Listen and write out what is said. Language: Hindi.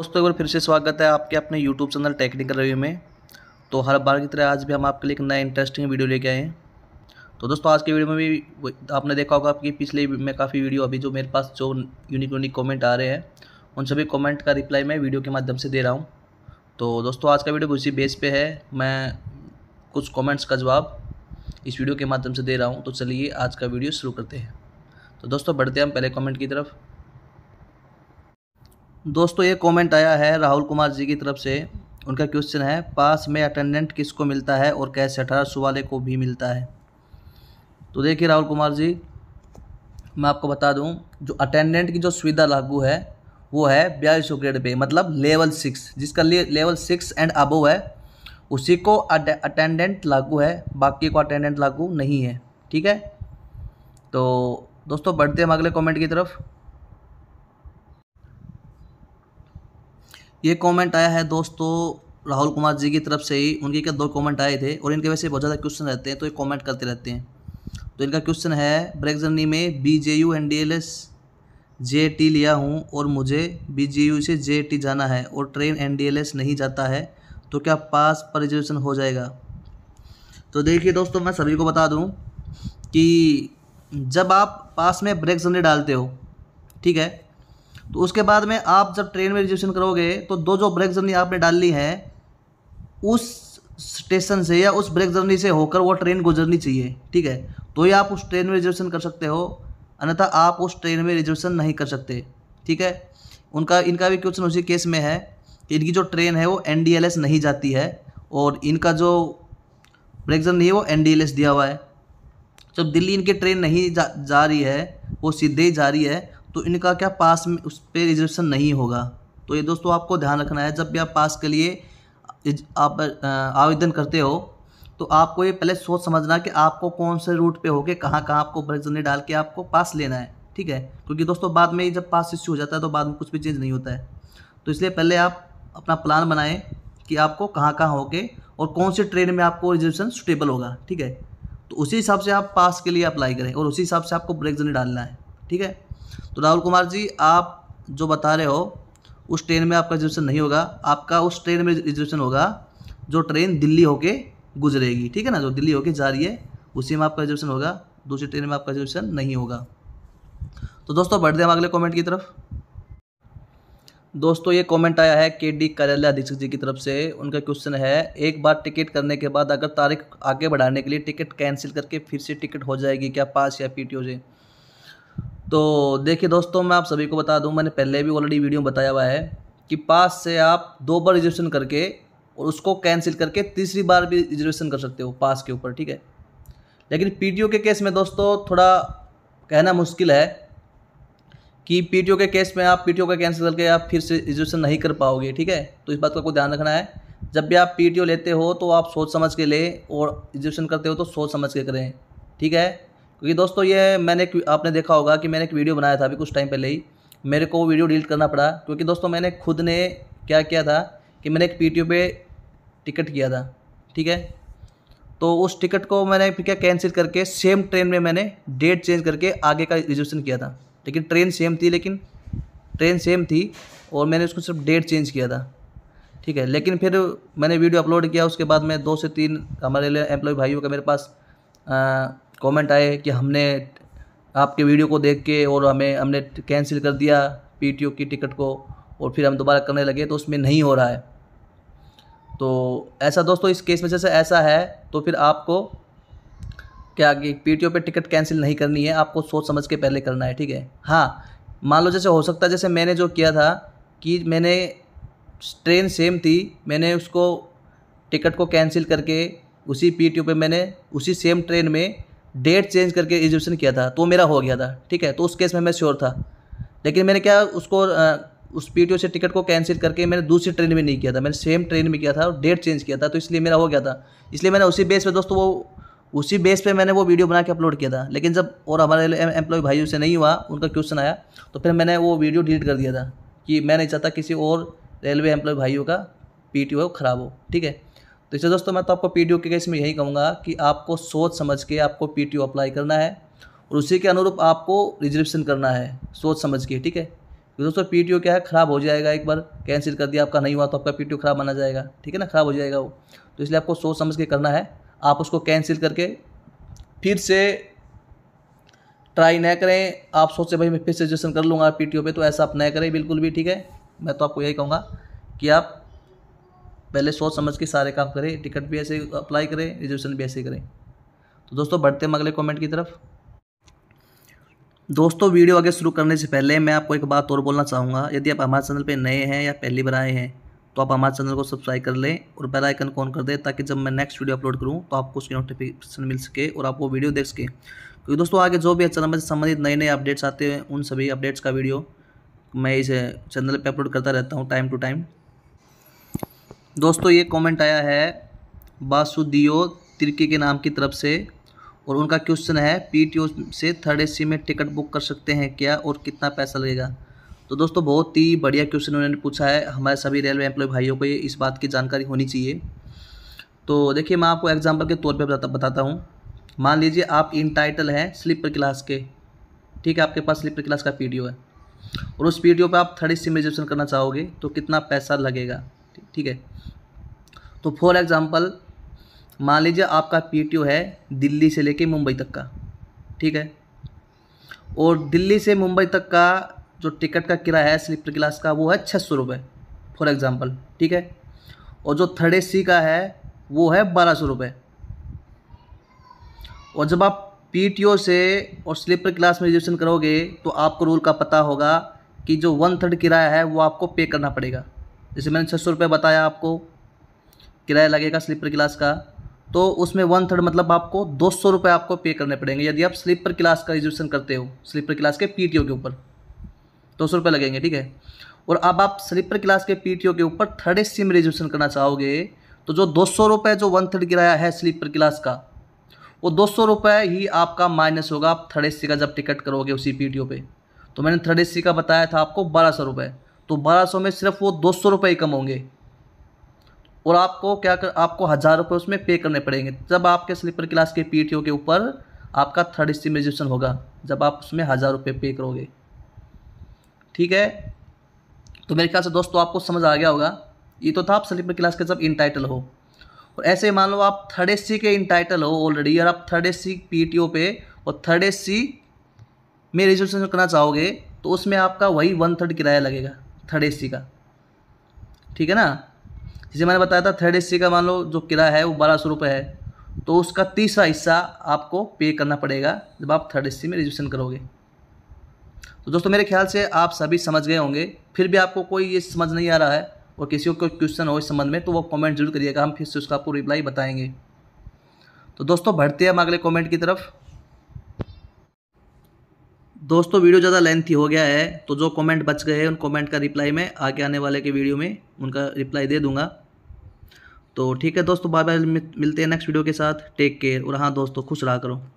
दोस्तों एक बार फिर से स्वागत है आपके अपने YouTube चैनल टेक्निकल रिव्यू में तो हर बार की तरह आज भी हम आपके लिए एक नया इंटरेस्टिंग वीडियो लेके आए हैं तो दोस्तों आज के वीडियो में भी आपने देखा होगा आपकी पिछले में काफ़ी वीडियो अभी जो मेरे पास जो यूनिक यूनिक कमेंट आ रहे हैं उन सभी कॉमेंट का रिप्लाई मैं वीडियो के माध्यम से दे रहा हूँ तो दोस्तों आज का वीडियो उसी बेस पर है मैं कुछ कॉमेंट्स का जवाब इस वीडियो के माध्यम से दे रहा हूँ तो चलिए आज का वीडियो शुरू करते हैं तो दोस्तों बढ़ते हैं हम पहले कॉमेंट की तरफ दोस्तों ये कमेंट आया है राहुल कुमार जी की तरफ से उनका क्वेश्चन है पास में अटेंडेंट किसको मिलता है और कैसे अठारह सौ वाले को भी मिलता है तो देखिए राहुल कुमार जी मैं आपको बता दूं जो अटेंडेंट की जो सुविधा लागू है वो है बयालीस सौ ग्रेड पे मतलब लेवल सिक्स जिसका ले, लेवल सिक्स एंड अबोव है उसी को अटेंडेंट लागू है बाकी को अटेंडेंट लागू नहीं है ठीक है तो दोस्तों बढ़ते हम अगले कमेंट की तरफ ये कमेंट आया है दोस्तों राहुल कुमार जी की तरफ से ही उनके क्या दो कमेंट आए थे और इनके वैसे बहुत ज़्यादा क्वेश्चन रहते हैं तो ये कमेंट करते रहते हैं तो इनका क्वेश्चन है ब्रेक जर्नी में B J U N D L S J T लिया हूँ और मुझे बी जे यू से जे टी जाना है और train N D L S नहीं जाता है तो क्या पास पर रिजर्वेशन हो जाएगा तो देखिए दोस्तों मैं सभी को बता दूँ कि जब आप पास में ब्रेक जर्नी डालते हो ठीक है तो उसके बाद में आप जब ट्रेन में रिजर्वेशन करोगे तो दो जो ब्रेक जर्नी आपने डाल ली है उस स्टेशन से या उस ब्रेक जर्नी से होकर वो ट्रेन गुजरनी चाहिए ठीक है तो ही आप उस ट्रेन में रिजर्वेशन कर सकते हो अन्यथा आप उस ट्रेन में रिजर्वेशन नहीं कर सकते ठीक है उनका इनका भी क्वेश्चन उसी केस में है कि इनकी जो ट्रेन है वो एन नहीं जाती है और इनका जो ब्रेक जर्नी है वो एन दिया हुआ है जब दिल्ली इनकी ट्रेन नहीं जा, जा रही है वो सीधे ही जा रही है तो इनका क्या पास में उस पर रिजर्वेशन नहीं होगा तो ये दोस्तों आपको ध्यान रखना है जब भी आप पास के लिए आप आवेदन करते हो तो आपको ये पहले सोच समझना कि आपको कौन से रूट पे होके कहाँ कहाँ आपको ब्रेक जर्नी डाल के आपको पास लेना है ठीक है क्योंकि दोस्तों बाद में जब पास इश्यू हो जाता है तो बाद में कुछ भी चेंज नहीं होता है तो इसलिए पहले आप अपना प्लान बनाएं कि आपको कहाँ कहाँ होके और कौन से ट्रेन में आपको रिजर्वेशन सुटेबल होगा ठीक है तो उसी हिसाब से आप पास के लिए अप्लाई करें और उसी हिसाब से आपको ब्रेक जर्नी डालना है ठीक है तो राहुल कुमार जी आप जो बता रहे हो उस ट्रेन में आपका रिजर्वेशन नहीं होगा आपका उस ट्रेन में रिजर्वेशन होगा जो ट्रेन दिल्ली होके गुजरेगी ठीक है ना जो दिल्ली होके जा रही है उसी में आपका रिजर्वेशन होगा दूसरी ट्रेन में आपका रिजर्वेशन नहीं होगा तो दोस्तों बढ़ते हैं अगले कमेंट की तरफ दोस्तों ये कमेंट आया है के डी कार्यालय अधीक्षक जी की तरफ से उनका क्वेश्चन है एक बार टिकट करने के बाद अगर तारीख आगे बढ़ाने के लिए टिकट कैंसिल करके फिर से टिकट हो जाएगी क्या पास या पी टी ओ तो देखिए दोस्तों मैं आप सभी को बता दूं मैंने पहले भी ऑलरेडी वीडियो में बताया हुआ है कि पास से आप दो बार रिजर्वेशन करके और उसको कैंसिल करके तीसरी बार भी रिजर्वेशन कर सकते हो पास के ऊपर ठीक है लेकिन पी के केस में दोस्तों थोड़ा कहना मुश्किल है कि पी के केस में आप पी का कैंसिल करके आप फिर से रिजर्वेशन नहीं कर पाओगे ठीक है तो इस बात का कोई ध्यान रखना है जब भी आप पी लेते हो तो आप सोच समझ के लें और रिजर्वेशन करते हो तो सोच समझ के करें ठीक है क्योंकि दोस्तों ये मैंने आपने देखा होगा कि मैंने एक वीडियो बनाया था अभी कुछ टाइम पहले ही मेरे को वो वीडियो डिलीट करना पड़ा क्योंकि दोस्तों मैंने खुद ने क्या किया था कि मैंने एक पी पे टिकट किया था ठीक है तो उस टिकट को मैंने फिर क्या कैंसिल करके सेम ट्रेन में मैंने डेट चेंज करके आगे का रिजर्वेशन किया था लेकिन ट्रेन सेम थी लेकिन ट्रेन सेम थी और मैंने उसको सिर्फ डेट चेंज किया था ठीक है लेकिन फिर मैंने वीडियो अपलोड किया उसके बाद मैं दो से तीन हमारे एम्प्लॉय भाइयों का मेरे पास कमेंट आए कि हमने आपके वीडियो को देख के और हमें हमने कैंसिल कर दिया पी की टिकट को और फिर हम दोबारा करने लगे तो उसमें नहीं हो रहा है तो ऐसा दोस्तों इस केस में जैसे ऐसा है तो फिर आपको क्या कि पी टी पे टिकट कैंसिल नहीं करनी है आपको सोच समझ के पहले करना है ठीक है हाँ मान लो जैसे हो सकता है जैसे मैंने जो किया था कि मैंने ट्रेन सेम थी मैंने उसको टिकट को कैंसिल करके उसी पीटीओ पे मैंने उसी सेम ट्रेन में डेट चेंज करके रिजर्वेशन किया था तो मेरा हो गया था ठीक है तो उस केस में मैं श्योर था लेकिन मैंने क्या उसको उस पी से टिकट को कैंसिल करके मैंने दूसरी ट्रेन में नहीं किया था मैंने सेम ट्रेन में किया था और डेट चेंज किया था तो इसलिए मेरा हो गया था इसलिए मैंने उसी बेस पर दोस्तों वो उसी बेस पे मैंने वो वीडियो बना के अपलोड किया था लेकिन जब और हमारे एम्प्लॉय भाइयों से नहीं हुआ उनका क्वेश्चन आया तो फिर मैंने वो वीडियो डिलीट कर दिया था कि मैं नहीं चाहता किसी और रेलवे एम्प्लॉय भाइयों का पी टी खराब हो ठीक है तो इसलिए दोस्तों मैं तो आपको पी के केस में यही कहूँगा कि आपको सोच समझ के आपको पी अप्लाई करना है और उसी के अनुरूप आपको रिजर्वेशन करना है सोच समझ के ठीक है क्योंकि तो दोस्तों पी क्या है ख़राब हो जाएगा एक बार कैंसिल कर दिया आपका नहीं हुआ तो आपका पी ख़राब माना जाएगा ठीक है ना ख़राब हो जाएगा वो तो इसलिए आपको सोच समझ के करना है आप उसको कैंसिल करके फिर से ट्राई ना करें आप सोचें भाई मैं फिर से रजिस्ट्रेशन कर लूँगा पी पर तो ऐसा आप ना करें बिल्कुल भी ठीक है मैं तो आपको यही कहूँगा कि आप पहले सोच समझ के सारे काम करें टिकट भी ऐसे अप्लाई करें रिजर्वेशन भी ऐसे करें तो दोस्तों बढ़ते हम अगले कमेंट की तरफ दोस्तों वीडियो आगे शुरू करने से पहले मैं आपको एक बात और बोलना चाहूँगा यदि आप हमारे चैनल पर नए हैं या पहली बार आए हैं तो आप हमारे चैनल को सब्सक्राइब कर लें और बेल आइकन ऑन कर दें ताकि जब मैं नेक्स्ट वीडियो अपलोड करूँ तो आपको उसकी नोटिफिकेशन मिल सके और आप वो वीडियो देख सकें क्योंकि दोस्तों आगे जो भी चैनल से संबंधित नए नए अपडेट्स आते हैं उन सभी अपडेट्स का वीडियो मैं इस चैनल पर अपलोड करता रहता हूँ टाइम टू टाइम दोस्तों ये कमेंट आया है बासुदियो तिर्की के नाम की तरफ से और उनका क्वेश्चन है पीटीओ से थर्ड ए में टिकट बुक कर सकते हैं क्या और कितना पैसा लगेगा तो दोस्तों बहुत ही बढ़िया क्वेश्चन उन्होंने पूछा है हमारे सभी रेलवे एम्प्लॉय भाइयों को ये इस बात की जानकारी होनी चाहिए तो देखिए मैं आपको एग्जाम्पल के तौर पर बताता बताता हूँ मान लीजिए आप इन टाइटल हैं स्लीपर क्लास के ठीक है आपके पास स्लीपर क्लास का पी है और उस पी पे आप थर्ड ए में रजिस्ट्रेशन करना चाहोगे तो कितना पैसा लगेगा ठीक है तो फॉर एग्ज़ाम्पल मान लीजिए आपका पीटीओ है दिल्ली से लेके मुंबई तक का ठीक है और दिल्ली से मुंबई तक का जो टिकट का किराया है स्लीपर क्लास का वो है छः सौ रुपये फॉर एग्ज़ाम्पल ठीक है और जो थर्ड ए सी का है वो है बारह सौ रुपये और जब आप पीटीओ से और स्लीपर क्लास में रिजर्वेशन करोगे तो आपको रूल का पता होगा कि जो वन थर्ड किराया है वो आपको पे करना पड़ेगा जैसे मैंने छः सौ रुपये बताया आपको किराया लगेगा स्लीपर क्लास का तो उसमें वन थर्ड मतलब आपको दो सौ रुपये आपको पे करने पड़ेंगे यदि आप स्लीपर क्लास का रिजर्वेशन करते हो स्लीपर क्लास के पी के ऊपर दो सौ रुपये लगेंगे ठीक है और अब आप स्लीपर क्लास के पी के ऊपर थर्ड ए सी में रिजर्वेशन करना चाहोगे तो जो दो सौ रुपये जो वन थर्ड किराया है स्लीपर क्लास का वो दो सौ रुपये ही आपका माइनस होगा आप थर्ड ए सी का जब टिकट करोगे उसी पी टी ओ पे तो मैंने थर्ड ए सी का बताया था आपको बारह सौ रुपये तो बारह सौ में सिर्फ वो दो सौ रुपये कम होंगे और आपको क्या कर आपको हज़ार रुपये उसमें पे करने पड़ेंगे जब आपके स्लीपर क्लास के पी के ऊपर आपका थर्ड स्टीमेजेशन होगा जब आप उसमें हज़ार रुपये पे करोगे ठीक है तो मेरे ख्याल से दोस्तों आपको समझ आ गया होगा ये तो था आप स्लीपर क्लास के जब इंटाइटल हो और ऐसे मान लो आप थर्ड एस के इंटाइटल हो ऑलरेडी और आप थर्ड एस सी पी पे और थर्ड एस में रिजर्वेशन करना चाहोगे तो उसमें आपका वही वन थर्ड किराया लगेगा थर्ड ए का ठीक है ना जैसे मैंने बताया था थर्ड ए का मान लो जो किराया है वो बारह सौ रुपये है तो उसका तीसरा हिस्सा आपको पे करना पड़ेगा जब आप थर्ड ए में रजिस्ट्रेशन करोगे तो दोस्तों मेरे ख्याल से आप सभी समझ गए होंगे फिर भी आपको कोई ये समझ नहीं आ रहा है और किसी को कोई क्वेश्चन हो इस संबंध में तो वो कमेंट जरूर करिएगा हम फिर से उसका आपको रिप्लाई बताएंगे तो दोस्तों बढ़ते हैं हम अगले कमेंट की तरफ दोस्तों वीडियो ज़्यादा लेंथी हो गया है तो जो कमेंट बच गए हैं उन कमेंट का रिप्लाई मैं आगे आने वाले के वीडियो में उनका रिप्लाई दे दूंगा तो ठीक है दोस्तों बाय बाय मिलते हैं नेक्स्ट वीडियो के साथ टेक केयर और हाँ दोस्तों खुश रहा करो